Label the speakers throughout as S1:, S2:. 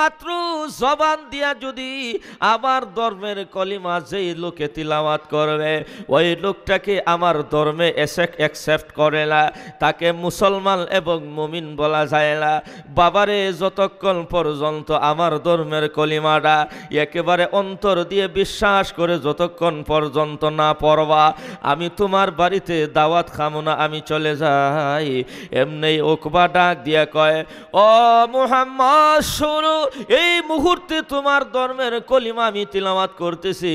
S1: মাত্র জবান দিয়া যদি আমার ধর্মের কলিমা যেই লোকে তিলাওয়াত করবে ওই লোকটাকে আমার ধর্মে অ্যাকসেপ্ট করে না তাকে মুসলমান এবং মুমিন বলা যায় না বাবারে যতক্ষণ পর্যন্ত আমার ধর্মের কলিমাটা একেবারে অন্তর দিয়ে বিশ্বাস করে যতক্ষণ পর্যন্ত না পড়বা আমি তোমার বাড়িতে দাওয়াত খামো না আমি চলে যাই এমনি ওকবা ডাক দিয়া কয় ও মোহাম্মদ করো এই মুহূর্তে তোমার ধর্মের কলিমা আমি তিলামাত করতেছি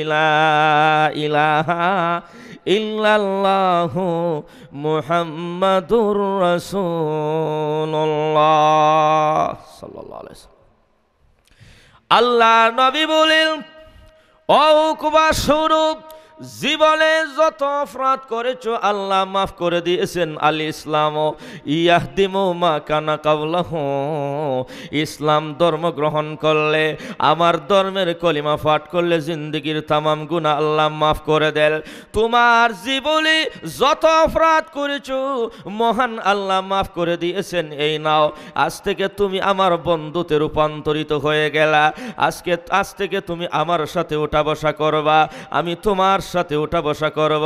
S1: আল্লাহ নবী বলেন অকুবা স্বরূপ জীবনে যত অপরাধ করেছো আল্লাহ মাফ করে দিয়েছেন আলী ইসলাম ইয়াহদিমো মা কানা ইসলাম ধর্ম গ্রহণ করলে আমার ধর্মের কলিমা পাঠ করলে জিন্দগির তামাম গুণা আল্লাহ মাফ করে দেন তোমার জীবনে যত অপরাধ করেছো মহান আল্লাহ মাফ করে দিয়েছেন এই নাও আজ থেকে তুমি আমার বন্ধুতে রূপান্তরিত হয়ে গেলা আজকে আজ থেকে তুমি আমার সাথে ওঠা বসা করবা আমি তোমার সাথে ওঠা বসা করব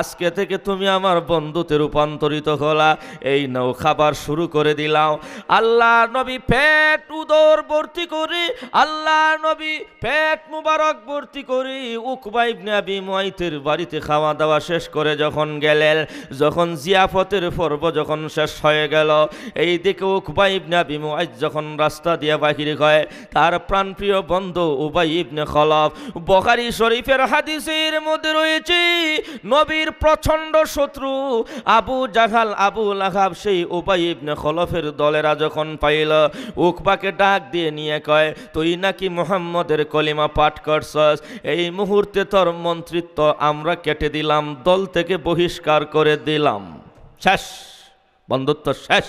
S1: আজকে থেকে তুমি আমার বন্ধুতে রূপান্তরিত হলা এই নৌ খাবার শুরু করে দিলাও আল্লাহ নবী পেট উদর ভর্তি করি আল্লাহ নবী পেট মুবারক ভর্তি করি উকবাইব নাবি মাইতের বাড়িতে খাওয়া দাওয়া শেষ করে যখন গেলেন যখন জিয়াফতের পর্ব যখন শেষ হয়ে গেল এই দিকে উকবাইব নাবি আবি যখন রাস্তা দিয়ে বাহির হয় তার প্রাণপ্রিয় বন্ধু উবাই ইবনে খলফ বখারি শরীফের হাদিসের মধ্যে মধ্যে রয়েছে নবীর প্রচন্ড শত্রু আবু জাহাল আবু লাহাব সেই উপায় ইবনে খলফের দলেরা যখন পাইল উকবাকে ডাক দিয়ে নিয়ে কয় তুই নাকি মোহাম্মদের কলিমা পাঠ করছস এই মুহূর্তে তোর মন্ত্রিত্ব আমরা কেটে দিলাম দল থেকে বহিষ্কার করে দিলাম শেষ বন্ধুত্ব শেষ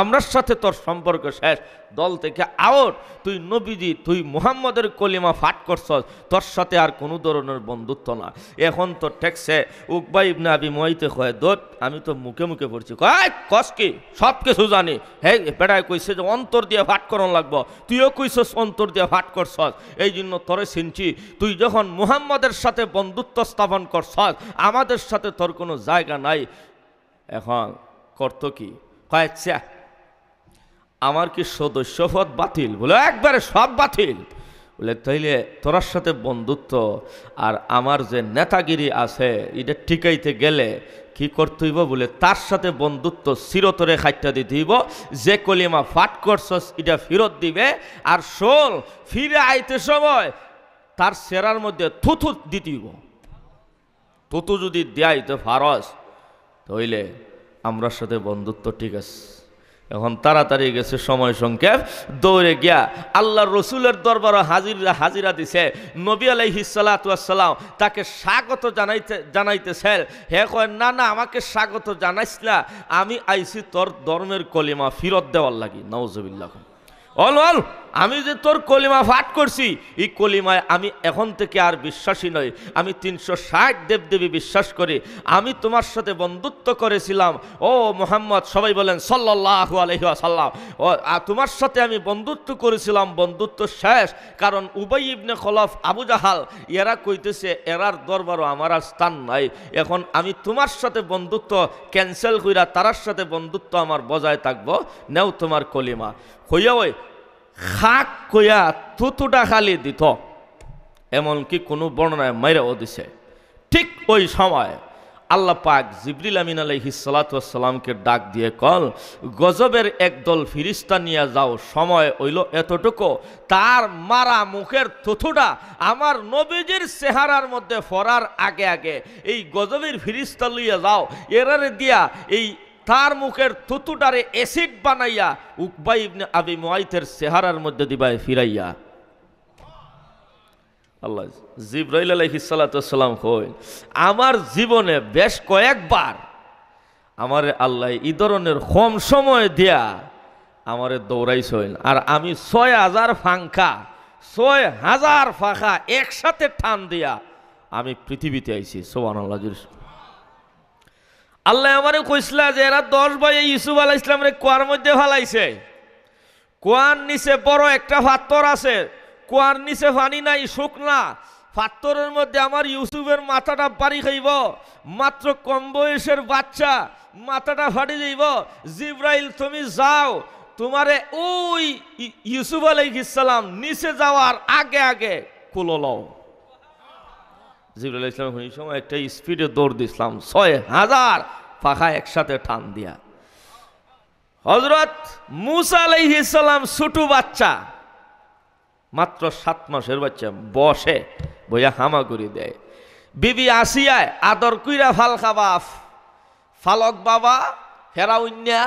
S1: আমরার সাথে তোর সম্পর্ক শেষ দল থেকে আউট তুই নবীজি তুই মুহাম্মদের কলিমা ফাট করছস তোর সাথে আর কোনো ধরনের বন্ধুত্ব না এখন তো ঠেকছে উকবা ইবনে আবি মহিতে হয় দোত আমি তো মুখে মুখে পড়ছি কয় কস কি সব কিছু জানি হে বেড়ায় কইছে যে অন্তর দিয়ে ফাট করন লাগবো তুইও কইছস অন্তর দিয়ে ফাট করছস এই জন্য তোরে চিনছি তুই যখন মুহাম্মদের সাথে বন্ধুত্ব স্থাপন করছস আমাদের সাথে তোর কোনো জায়গা নাই এখন করতো কি কয়েক আমার কি সদস্যপদ বাতিল বলে একবারে সব বাতিল বলে তাইলে তোরার সাথে বন্ধুত্ব আর আমার যে নেতাগিরি আছে এটা টিকাইতে গেলে কি করতেইব বলে তার সাথে বন্ধুত্ব চিরতরে খাইটা দিতেইব যে কলিমা ফাট করছস এটা ফেরত দিবে আর শোল ফিরে আইতে সময় তার সেরার মধ্যে থুথু দিতেইব থুথু যদি দেয় তো ফারস তইলে আমরার সাথে বন্ধুত্ব ঠিক আছে এখন তাড়াতাড়ি গেছে সময় সংক্ষেপ দৌড়ে গিয়া আল্লাহ রসুলের দরবার হাজির হাজিরা দিছে নবী সালাতাম তাকে স্বাগত জানাইতে জানাইতেছে হে কয় না না আমাকে স্বাগত জানাইস না আমি আইছি তোর ধর্মের কলিমা ফিরত দেওয়ার লাগি নওজবিল্লাহ অল অল আমি যে তোর কলিমা ফাট করছি এই কলিমায় আমি এখন থেকে আর বিশ্বাসী নই আমি তিনশো ষাট দেবদেবী বিশ্বাস করি আমি তোমার সাথে বন্ধুত্ব করেছিলাম ও মোহাম্মদ সবাই বলেন সাল্লাহ আলহিহাসাল্লাম ও তোমার সাথে আমি বন্ধুত্ব করেছিলাম বন্ধুত্ব শেষ কারণ উবাই ইবনে খলফ আবু জাহাল এরা কইতেছে এরার দরবারও আমার আর স্থান নাই এখন আমি তোমার সাথে বন্ধুত্ব ক্যান্সেল কইরা তারার সাথে বন্ধুত্ব আমার বজায় থাকবো নেও তোমার কলিমা হইয়া ওই খাক কয়া থুতুটা খালি দিত এমনকি কোনো বর্ণনায় মাইরাও দিছে ঠিক ওই সময় আল্লাহ পাক জিবরিল আমিন আলহি সালাতামকে ডাক দিয়ে কল গজবের একদল ফিরিস্তা নিয়ে যাও সময় হইল এতটুকু তার মারা মুখের থুথুটা আমার নবীজির চেহারার মধ্যে ফরার আগে আগে এই গজবের ফিরিস্তা লইয়া যাও এরারে দিয়া এই তার মুখের থুতুটারে অ্যাসিড বানাইয়া উকবাই আবি মাইথের সেহারার মধ্যে দিবায় ফিরাইয়া আল্লাহ জিব্রাইল আলাইহিসাল্লাম কই আমার জীবনে বেশ কয়েকবার আমার আল্লাহ ই ধরনের কম সময় দেয়া আমারে সইন আর আমি ছয় হাজার ফাঙ্কা ছয় হাজার ফাঁকা একসাথে ঠান দিয়া আমি পৃথিবীতে আইছি সোহান আল্লাহ আল্লাহ আমারে কইসলা যে এরা দশ ভাই ইউসুফ আলাহ ইসলামের কুয়ার মধ্যে ফালাইছে কুয়ার নিচে বড় একটা পাত্তর আছে কুয়ার নিচে পানি নাই শুকনা পাত্তরের মধ্যে আমার ইউসুফের মাথাটা বাড়ি খাইব মাত্র কম বয়সের বাচ্চা মাথাটা ফাটি যাইব জিব্রাইল তুমি যাও তোমারে ওই ইউসুফ আলাইহিস সালাম নিচে যাওয়ার আগে আগে কুলো লও জিবুল ইসলাম ওই সময় একটা স্পিডে দৌড় দিয়েছিলাম ছয় হাজার পাখা একসাথে টান দিয়া হজরত মুসা আলাইহিসাল্লাম ছোটু বাচ্চা মাত্র সাত মাসের বাচ্চা বসে বইয়া হামা দেয় বিবি আসিয়ায় আদর কুইরা ফাল খাবাফ ফালক বাবা হেরাউন্যা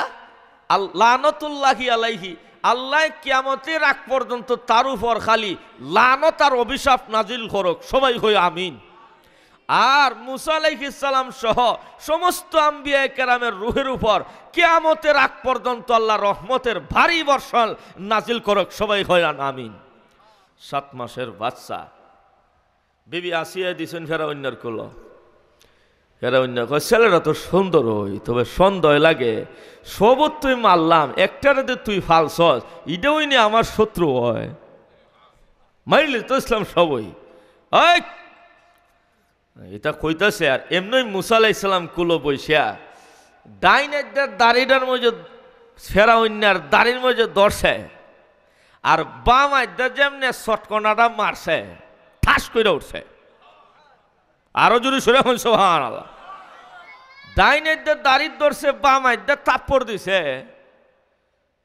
S1: লানতুল্লাহি আলাইহি আল্লাহ কিয়ামতের আগ পর্যন্ত তার উপর খালি লানত আর অভিশাপ নাজিল করক সবাই হই আমিন আর মুসালাইসাল্লাম সহ সমস্ত আম্বিয়া কেরামের রুহের উপর কেয়ামতের আগ পর্যন্ত আল্লাহ রহমতের ভারী বর্ষণ নাজিল করক সবাই হয়রান আমিন সাত মাসের বাচ্চা বিবি আসিয়া দিছেন ফেরা অন্যের কুল ফেরা অন্য ছেলেরা তো সুন্দর হই তবে সন্দেহ লাগে সব তুই মারলাম একটারে তুই ফালস ইটাও নিয়ে আমার শত্রু হয় মাইলে তো ইসলাম সবই এটা কইতাছে আর এমনি মুসা আলাহ ইসলাম কুলো বৈশা ডাইন একদার দাড়িটার মধ্যে সেরা অন্যার দাড়ির মধ্যে দর্শে আর বাম আড্ডা যেমনে শটকনাটা মারছে ঠাস করে উঠছে আরো যদি সরে হয়েছে সোহান ডাইন একদার দাড়ির দর্শে বাম আড্ডা তাপর দিছে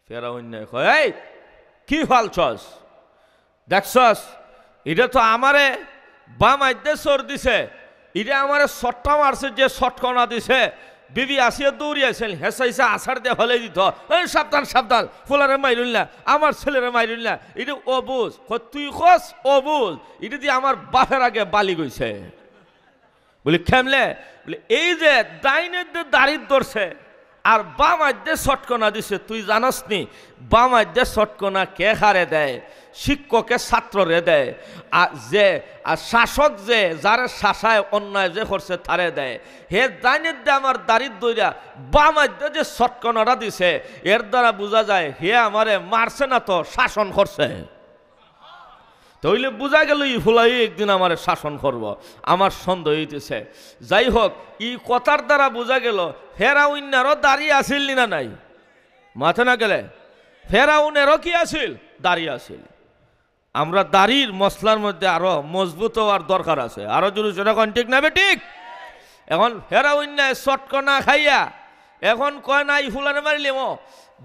S1: ফেরা অন্যায় কয় এই কি ফালছস দেখছস এটা তো আমারে বাম আড্ডা সর দিছে এটা আমার শটটা মারছে যে শটকনা দিছে বিবি আসিয়া দৌড়িয়েছেন হেসা হেসা আসার দিয়ে হলে দিত এই সাবধান সাবধান ফুলারে মাইরুল না আমার ছেলেরে মাইরুল না এটা অবুজ তুই খোস অবুজ এটা দিয়ে আমার বাপের আগে বালি গইছে বলি খেমলে বলে এই যে ডাইনের দিয়ে দাঁড়িয়ে ধরছে আর বাম আদ্যে ছটকনা দিছে তুই জানাস নি বাম আদ্যে ছটকনা কে হারে দেয় শিক্ষকে ছাত্ররে দেয় আর যে আর শাসক যে যার শাসায় অন্যায় যে করছে তারে দেয় হে দাইনের দিয়ে আমার দারিদ্রা বামাদ্য যে সটকনরা দিছে এর দ্বারা বোঝা যায় হে আমারে মারছে না তো শাসন করছে তইলে বোঝা গেল ই ফুলাই একদিন আমার শাসন করব আমার সন্দেহ হইতেছে যাই হোক ই কথার দ্বারা বোঝা গেল ফেরাউন্নারও দাঁড়িয়ে আসিল না নাই মাথা না গেলে ফেরাউনেরও কি আসিল দাঁড়িয়ে আসিল আমরা দাড়ির মশলার মধ্যে আরো মজবুত হওয়ার দরকার আছে আরো জরুরি এখন ঠিক না ঠিক এখন হেরা অন্যায় চটকনা খাইয়া এখন কয় না ইফুলানে মারিলিম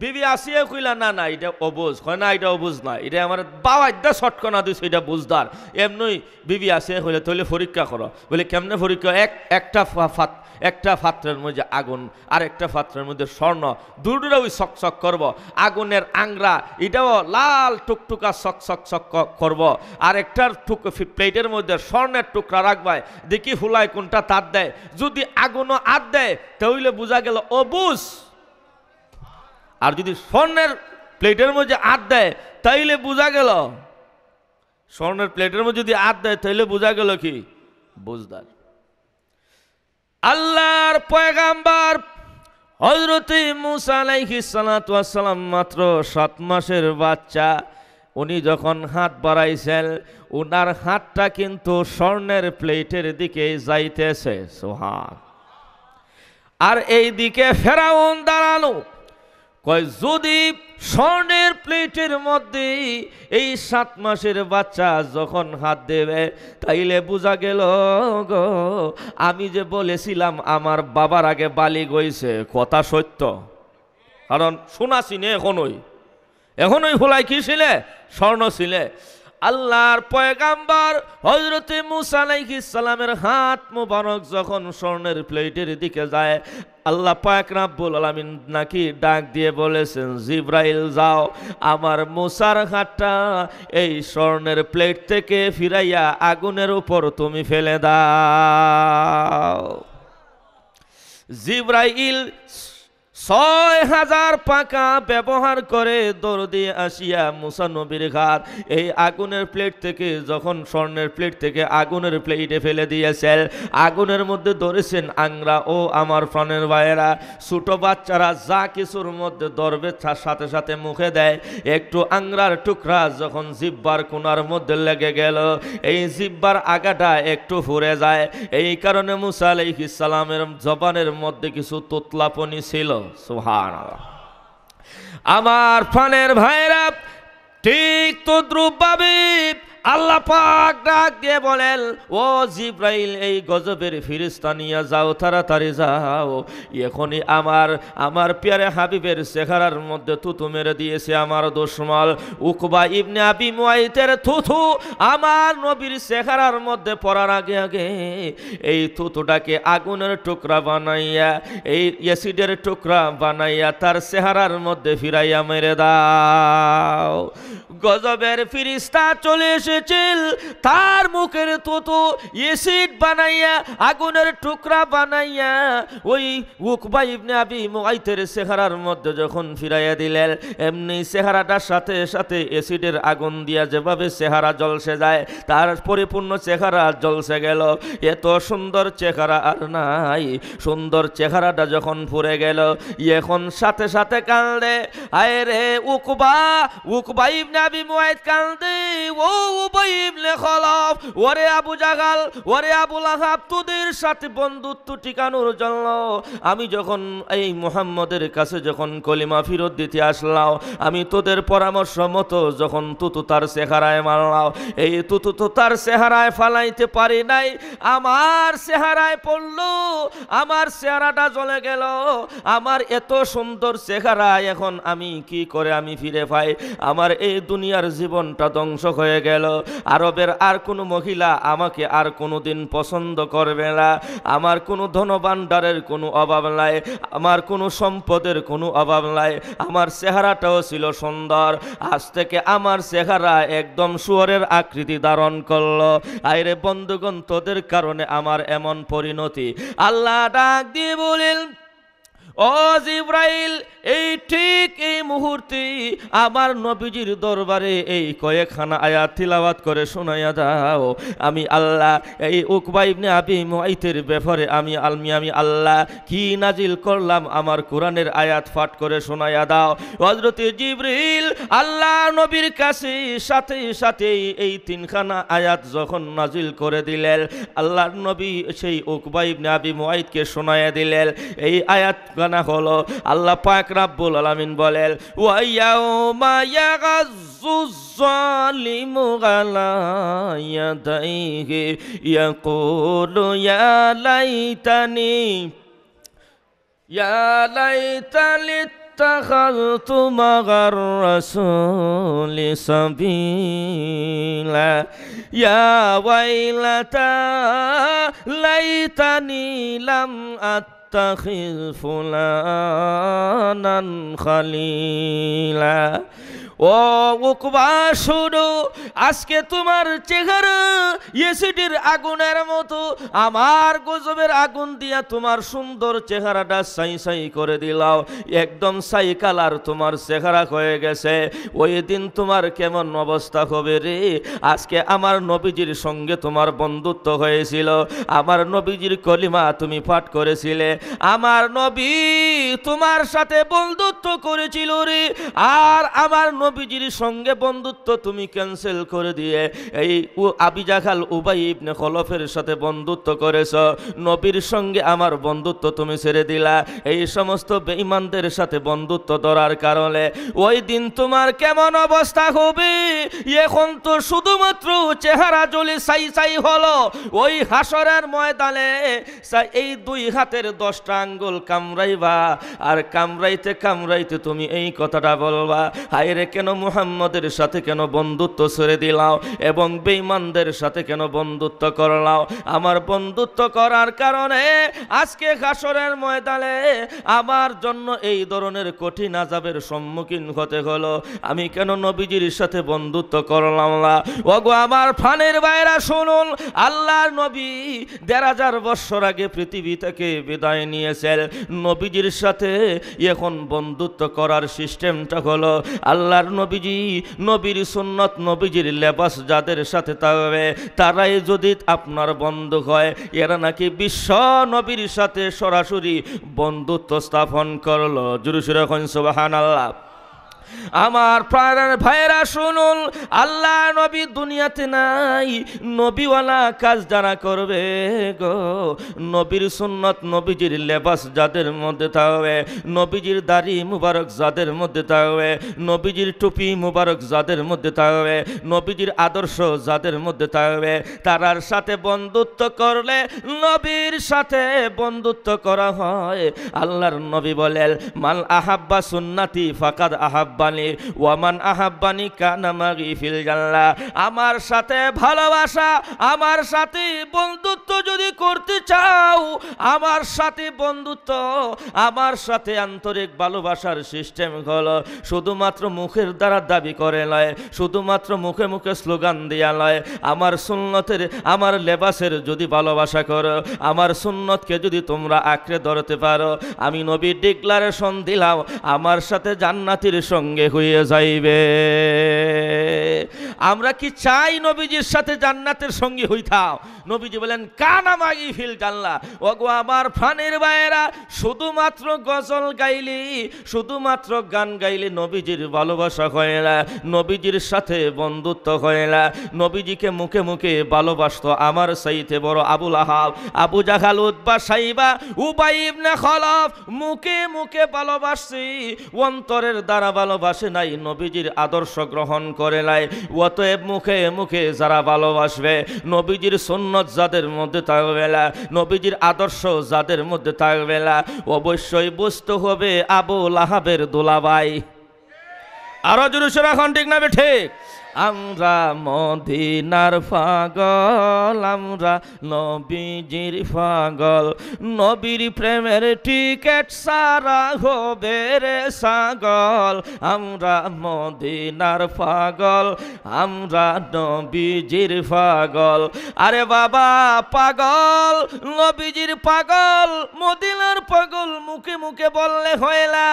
S1: বিবি আসিয়ে কইলা না না এটা অবুজ হয় না এটা অবুজ না এটা আমার বাবা এটা শর্টকনা দিছ এটা বুঝদার এমনই বিবি আসিয়া কইলে তাহলে পরীক্ষা করো বলে কেমনে পরীক্ষা এক একটা ফাত একটা পাত্রের মধ্যে আগুন আর একটা পাত্রের মধ্যে স্বর্ণ দুটোটা ওই সকসক করব আগুনের আংরা এটাও লাল টুকটুকা চক সক করব আর একটার টুক প্লেটের মধ্যে স্বর্ণের টুকরা রাখবায় দেখি হুলায় কোনটা তার দেয় যদি আগুনও আর দেয় তাহলে বোঝা গেল অবুজ আর যদি স্বর্ণের প্লেটের মধ্যে আত দেয় তাইলে বোঝা গেল স্বর্ণের প্লেটের মধ্যে যদি আত দেয় তাইলে বোঝা গেল কি বুঝদার আল্লাহর পয়গাম্বার হজরতে মুসালাইসালাম মাত্র সাত মাসের বাচ্চা উনি যখন হাত বাড়াইছেন উনার হাতটা কিন্তু স্বর্ণের প্লেটের দিকে যাইতেছে সোহা আর এই দিকে ফেরাউন দাঁড়ানো কয় যদি স্বর্ণের প্লেটের মধ্যে এই সাত মাসের বাচ্চা যখন হাত দেবে তাইলে বোঝা গেল গো আমি যে বলেছিলাম আমার বাবার আগে বালি গইছে কথা সত্য কারণ শোনাছি নে এখনই এখনই হোলাই কি ছিলে স্বর্ণ ছিলে আল্লাহর পয়গাম্বার হজরতে মুসালাইহি সালামের হাত মুবারক যখন স্বর্ণের প্লেটের দিকে যায় আল্লাহ পায়ক রাব্বুল আলামিন নাকি ডাক দিয়ে বলেছেন জিব্রাইল যাও আমার মুসার হাতটা এই স্বর্ণের প্লেট থেকে ফিরাইয়া আগুনের উপর তুমি ফেলে দাও জিব্রাইল ছয় হাজার পাকা ব্যবহার করে দৌড় দিয়ে আসিয়া মুসানবীর ঘাত এই আগুনের প্লেট থেকে যখন স্বর্ণের প্লেট থেকে আগুনের প্লেটে ফেলে দিয়েছেন আগুনের মধ্যে ধরেছেন আংরা ও আমার প্রাণের ভাইয়েরা ছোট বাচ্চারা যা কিছুর মধ্যে দরবে তার সাথে সাথে মুখে দেয় একটু আংরার টুকরা যখন জিব্বার কোনার মধ্যে লেগে গেল এই জিব্বার আগাটা একটু ফুরে যায় এই কারণে মুসা আলাইহিস সালামের জবানের মধ্যে কিছু তোতলাপনি ছিল আমার ফানের ভাইরা ঠিক তদ্রুপ আল্লাহ পাক ডাক দিয়ে বলেন ও জিব্রাইল এই গজবের ফিরিস্তা নিয়ে যাও তাড়াতাড়ি যাও এখনই আমার আমার পেয়ারে হাবিবের চেহারার মধ্যে থুতু মেরে দিয়েছে আমার দোষমাল উকবা ইবনে আবি মুয়াইতের থুথু আমার নবীর চেহারার মধ্যে পড়ার আগে আগে এই থুতুটাকে আগুনের টুকরা বানাইয়া এই অ্যাসিডের টুকরা বানাইয়া তার চেহারার মধ্যে ফিরাইয়া মেরে দাও গজবের ফিরিস্তা চলে এসেছিল তার মুখের তোতো এসিড বানাইয়া আগুনের টুকরা বানাইয়া ওই উকবা ইবনে আবি মুআইতের চেহারার মধ্যে যখন ফিরাইয়া দিলেন এমনি চেহারাটার সাথে সাথে এসিডের আগুন দিয়া যেভাবে চেহারা জলসে যায় তার পরিপূর্ণ চেহারা জলসে গেল এত সুন্দর চেহারা আর নাই সুন্দর চেহারাটা যখন ফুরে গেল এখন সাথে সাথে কান্দে আয় রে উকবা উকবা ইবনে আবি মুয়াইদ কান্দি ও উবাই ইবনে খলাফ ওরে আবু জাগাল ওরে আবু লাহাব তোদের সাথে বন্ধুত্ব ঠিকানোর জন্য আমি যখন এই মুহাম্মদের কাছে যখন কলিমা ফিরত দিতে আসলাম আমি তোদের পরামর্শ মতো যখন তুতু তার চেহারায় মারলাম এই তুতু তো তার চেহারায় ফালাইতে পারি নাই আমার চেহারায় পড়ল আমার চেহারাটা জ্বলে গেল আমার এত সুন্দর চেহারা এখন আমি কি করে আমি ফিরে পাই আমার এই দুনিয়ার জীবনটা ধ্বংস হয়ে গেল আরবের আর কোনো মহিলা আমাকে আর কোনো দিন পছন্দ করবে না আমার কোনো ধনবান্ডারের কোনো অভাব নাই আমার কোনো সম্পদের কোনো অভাব নাই আমার চেহারাটাও ছিল সুন্দর আজ থেকে আমার চেহারা একদম সুয়ারের আকৃতি ধারণ করলো আইরে বন্ধুগণ তোদের কারণে আমার এমন পরিণতি আল্লাহ ডাক দিয়ে বলেন ও জিব্রাইল এই ঠিক এই মুহূর্তে আমার নবীজির দরবারে এই কয়েকখানা আয়াত তিলাবাত করে শোনাইয়া দাও আমি আল্লাহ এই উকবা ইবনে আবি মুআইতের ব্যাপারে আমি আলমি আমি আল্লাহ কি নাজিল করলাম আমার কোরআনের আয়াত ফাট করে শোনাইয়া দাও হযরতে জিব্রাইল আল্লাহ নবীর কাছে সাথে সাথে এই তিনখানা আয়াত যখন নাজিল করে দিলেন আল্লাহর নবী সেই উকবা ইবনে আবি মুআইতকে শোনাইয়া দিলেন এই আয়াত গুনাহগানা হলো আল্লাহ পাক রাব্বুল আলামিন বলেন ওয়াইয়াউমা ইয়াগাজ্জুযালিমু আলা ইয়াদাইহি ইয়াকুলু ইয়া লাইতানি ইয়া লাইতানি اتخذت مع الرسول سبيلا يا ويلتى ليتني تتخذ فلانا خليلا ও উকবা শুরু আজকে তোমার চেহারা ইয়েসিডির আগুনের মতো আমার গজবের আগুন দিয়া তোমার সুন্দর চেহারাটা সাই সাই করে দিলাও একদম সাই কালার তোমার চেহারা হয়ে গেছে ওই দিন তোমার কেমন অবস্থা হবে রে আজকে আমার নবীজির সঙ্গে তোমার বন্ধুত্ব হয়েছিল আমার নবীজির কলিমা তুমি পাঠ করেছিলে আমার নবী তোমার সাথে বন্ধুত্ব করেছিল রে আর আমার নবীজির সঙ্গে বন্ধুত্ব তুমি ক্যান্সেল করে দিয়ে এই আবি উবাই ইবনে খলফের সাথে বন্ধুত্ব করেছ নবীর সঙ্গে আমার বন্ধুত্ব তুমি ছেড়ে দিলা এই সমস্ত বেঈমানদের সাথে বন্ধুত্ব ধরার কারণে ওই দিন তোমার কেমন অবস্থা হবে এখন তো শুধুমাত্র চেহারা জলে সাই সাই হলো ওই হাসরের ময়দানে এই দুই হাতের দশ দশটা কামড়াইবা আর কামড়াইতে কামড়াইতে তুমি এই কথাটা বলবা হায়রে কেন মুহাম্মদের সাথে কেন বন্ধুত্ব ছেড়ে দিলাও এবং বেঈমানদের সাথে কেন বন্ধুত্ব করলাও আমার বন্ধুত্ব করার কারণে আজকে হাসরের ময়দানে আমার জন্য এই ধরনের কঠিন আজাবের সম্মুখীন হতে হলো আমি কেন নবীজির সাথে বন্ধুত্ব করলাম না ওগো আমার ফানের বাইরা শুনুন আল্লাহর নবী দেড় হাজার বৎসর আগে পৃথিবী থেকে বিদায় নিয়েছেন নবীজির সাথে এখন বন্ধুত্ব করার সিস্টেমটা হলো আল্লাহর নবীজি নবীর সুন্নত নবীজির লেবাস যাদের সাথে থাকবে তারাই যদি আপনার বন্ধু হয় এরা নাকি বিশ্ব নবীর সাথে সরাসরি বন্ধুত্ব স্থাপন করলো জুরুসুর এখন হান আল্লাহ আমার প্রাণ ভাইরা শুনুন আল্লাহ নবী দুনিয়াতে নাই নবীওয়ালা কাজ যারা করবে গো নবীর সুন্নত নবীজির লেবাস যাদের মধ্যে থাকবে নবীজির দাড়ি মুবারক যাদের মধ্যে থাকবে নবীজির টুপি মুবারক যাদের মধ্যে থাকবে নবীজির আদর্শ যাদের মধ্যে থাকবে তারার সাথে বন্ধুত্ব করলে নবীর সাথে বন্ধুত্ব করা হয় আল্লাহর নবী বলেন মাল আহাব্বা সুন্নাতি ফাকাদ আহাব্বা আহাব্বানি ওয়ামান আহাব্বানি কানামাগি ফিল জানলা আমার সাথে ভালোবাসা আমার সাথে বন্ধুত্ব যদি করতে চাও আমার সাথে বন্ধুত্ব আমার সাথে আন্তরিক ভালোবাসার সিস্টেম হলো শুধুমাত্র মুখের দ্বারা দাবি করে নয় শুধুমাত্র মুখে মুখে স্লোগান দেয়া নয় আমার সুন্নতের আমার লেবাসের যদি ভালোবাসা করো আমার সুন্নতকে যদি তোমরা আঁকড়ে ধরতে পারো আমি নবী ডিক্লারেশন দিলাম আমার সাথে জান্নাতির সঙ্গে সঙ্গে হয়ে যাইবে আমরা কি চাই নবীজির সাথে জান্নাতের সঙ্গী হইতাও নবীজি বলেন কানা মাগি ফিল জানলা ওগো আমার ফানের বায়েরা শুধুমাত্র গজল গাইলি শুধুমাত্র গান গাইলি নবীজির ভালোবাসা হয় না নবীজির সাথে বন্ধুত্ব হয় না নবীজিকে মুখে মুখে ভালোবাসত আমার সাইতে বড় আবুল আহাব আবু জাহাল উদ্বা সাইবা উবাইব না খলফ মুখে মুখে ভালোবাসছি অন্তরের দ্বারা ভালো ভালোবাসে নাই নবীজির আদর্শ গ্রহণ করে নাই অতএব মুখে মুখে যারা ভালোবাসবে নবীজির সুন্নত যাদের মধ্যে থাকবে না নবীজির আদর্শ যাদের মধ্যে থাকবে না অবশ্যই বুঝতে হবে আবু লাহাবের দোলাবাই আরো জোরে এখন ঠিক না ঠিক আমরা মদিনার ফাগল আমরা নবীজির ফাগল নবীর প্রেমের টিকেট সারা হবে রে সাগল আমরা মদিনার পাগল আমরা নবীজির ফাগল আরে বাবা পাগল নবীজির পাগল মদিনার পাগল মুখে মুখে বললে হয়লা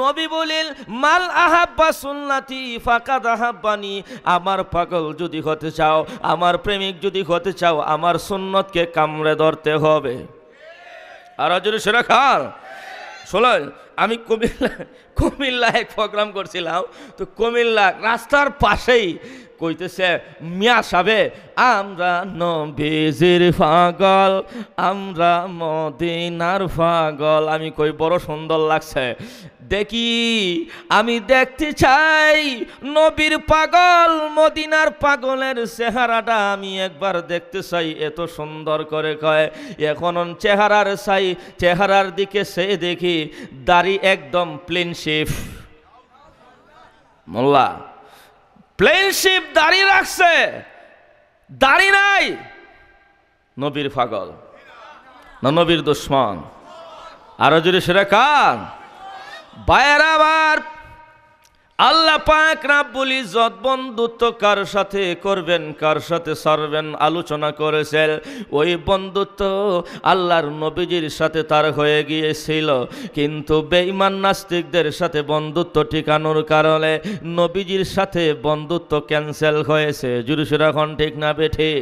S1: নবী বলিল মাল আহাব্বা সুন্নাতি ফাকাদ আহাব্বানি আমার পাগল যদি হতে চাও আমার প্রেমিক যদি হতে চাও আমার সুন্নতকে কামড়ে ধরতে হবে আর যদি সেরা খাল শোনেন আমি কুমিল্লা কুমিল্লায় প্রোগ্রাম করছিলাম তো কুমিল্লা রাস্তার পাশেই কইতেছে মিয়া সাবে আমরা নবীজির পাগল আমরা মদিনার পাগল আমি কই বড় সুন্দর লাগছে দেখি আমি দেখতে চাই নবীর পাগল মদিনার পাগলের চেহারাটা আমি একবার দেখতে চাই এত সুন্দর করে কয় এখন চেহারার চাই চেহারার দিকে সে দেখি দাড়ি একদম প্লেন শেফ মোল্লা প্লেনশিপ দাঁড়িয়ে রাখছে দাঁড়িয়ে নাই নবীর ফাগল না নবীর দুশ্মন আরো যদি সেটা কান আবার আল্লাহ পাক রাব্বুল ইজ্জত বন্ধুত্ব কার সাথে করবেন কার সাথে সারবেন আলোচনা করেছেন ওই বন্ধুত্ব আল্লাহর নবীজির সাথে তার হয়ে গিয়েছিল কিন্তু বেঈমান নাস্তিকদের সাথে বন্ধুত্ব ঠিকানোর কারণে নবীজির সাথে বন্ধুত্ব ক্যান্সেল হয়েছে জুরুসুর এখন ঠিক না বে ঠিক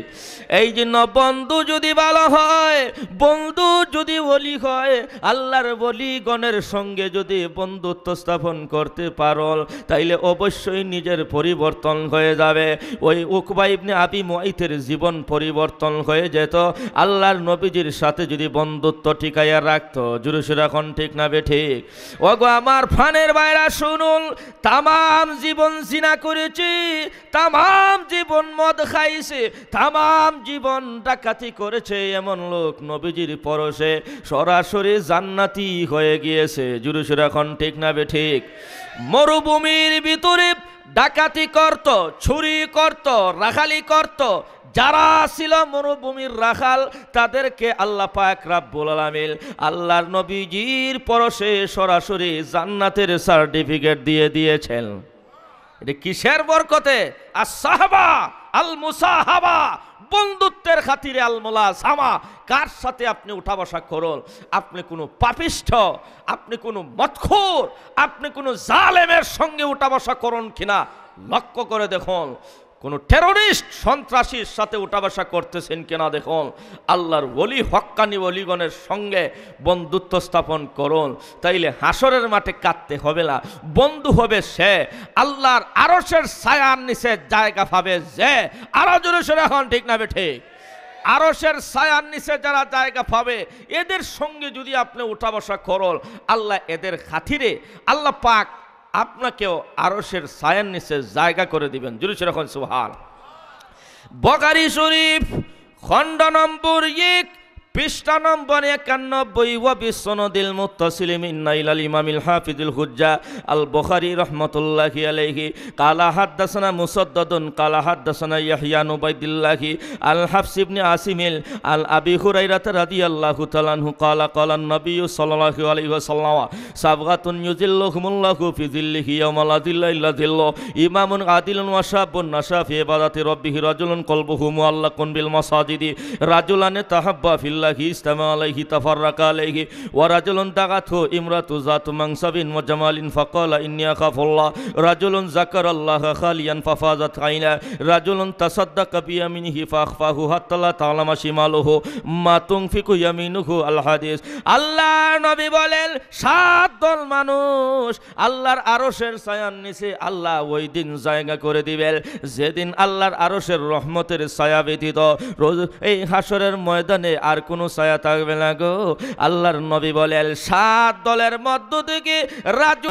S1: এই জন্য বন্ধু যদি ভালো হয় বন্ধু যদি বলি হয় আল্লাহর বলিগণের সঙ্গে যদি বন্ধুত্ব স্থাপন করতে পারল তাইলে অবশ্যই নিজের পরিবর্তন হয়ে যাবে ওই উকবা ইবনে আবি মুয়াইতের জীবন পরিবর্তন হয়ে যেত আল্লাহর নবীজির সাথে যদি বন্ধুত্ব ঠিকাইয়া রাখত জুরুসুর এখন ঠিক না বে ঠিক ওগো আমার ফানের বাইরা শুনুন তামাম জীবন জিনা করেছি তামাম জীবন মদ খাইছে তামাম জীবন ডাকাতি করেছে এমন লোক নবীজির পরশে সরাসরি জান্নাতি হয়ে গিয়েছে জুরুসুর এখন ঠিক না বে ঠিক মরুভূমির ভিতরে ডাকাতি করত ছুরি করত রাখালি করত যারা ছিল মরুভূমির রাখাল তাদেরকে আল্লাহ পায়ক রাব্বুল আলামিন আল্লাহর নবীজির পরশে সরাসরি জান্নাতের সার্টিফিকেট দিয়ে দিয়েছেন এটা কিসের বরকতে আর সাহাবা আল মুসাহাবা বন্ধুত্বের খাতিরে আলমোলা মোলাসামা কার সাথে আপনি উঠা বসা করুন আপনি কোনো পাপিষ্ঠ আপনি কোনো মৎখুর আপনি কোনো জালেমের সঙ্গে উঠা বসা করুন কিনা লক্ষ্য করে দেখুন কোনো টেরোরিস্ট সন্ত্রাসীর সাথে উঠাবাসা করতেছেন কিনা দেখুন আল্লাহর ওলি হক্কানি অলিগণের সঙ্গে বন্ধুত্ব স্থাপন করুন তাইলে হাসরের মাঠে কাঁদতে হবে না বন্ধু হবে সে আল্লাহর আরসের ছায়ার নিচে জায়গা পাবে যে আরো জোরে সরে এখন ঠিক না ঠিক আরসের ছায়ার নিচে যারা জায়গা পাবে এদের সঙ্গে যদি আপনি উঠাবসা করল আল্লাহ এদের খাতিরে আল্লাহ পাক আপনাকেও আরসের সায়ন নিচে জায়গা করে দিবেন জুরু সেরকম সুহাল বকারি শরীফ খণ্ড নম্বর এক পৃষ্ঠা নম্বর একানব্বই ওয়াবি সনদিল মুতাসিলিম ইন্নাইল ইমামিল হাফিজুল হুজ্জা আল বখারি রহমতুল্লাহি আলাইহি কালা হাদ্দাসানা মুসদ্দদুন কালা হাদ্দাসানা ইয়াহিয়ান উবাইদুল্লাহি আল হাফসিবনি আসিমিল আল আবি হুরাইরাত রাদিয়াল্লাহু তাআলাহু কালা কালা নবী সাল্লাল্লাহু আলাইহি ওয়াসাল্লাম সাবগাতুন ইউজিল্লুহুমুল্লাহু ফি জিল্লিহি ইয়াওমাল আযিল্লা ইল্লা জিল্লু ইমামুন আদিলুন ওয়া শাবুন নাশা ফি ইবাদাতি রাব্বিহি রাজুলুন কলবুহু মুআল্লাকুন বিল মাসাজিদি রাজুলান তাহাব্বা ফিল্লাহ আলাহি আলাইহি আলাইহি ওয়া ইমরাতু ওয়া জামালিন ফাকালা ইন্নী আখাফুল্লাহ খালিয়ান আইনা তাসাদদাকা ফাখফাহু তা'লামা শিমালুহু মা তুনফিকু ইয়ামিনুহু আল হাদিস আল্লাহ নবী বলেন সাত দল মানুষ আল্লাহর আরশের ছায়ার নিচে আল্লাহ ওই দিন জায়গা করে দিবেন যেদিন আল্লাহর আরশের রহমতের ছায়া ব্যতীত রোজ এই হাসরের ময়দানে আর কোন কোনো ছায়া থাকবে না গো আল্লাহর নবী বলেন সাত দলের মধ্য থেকে রাজু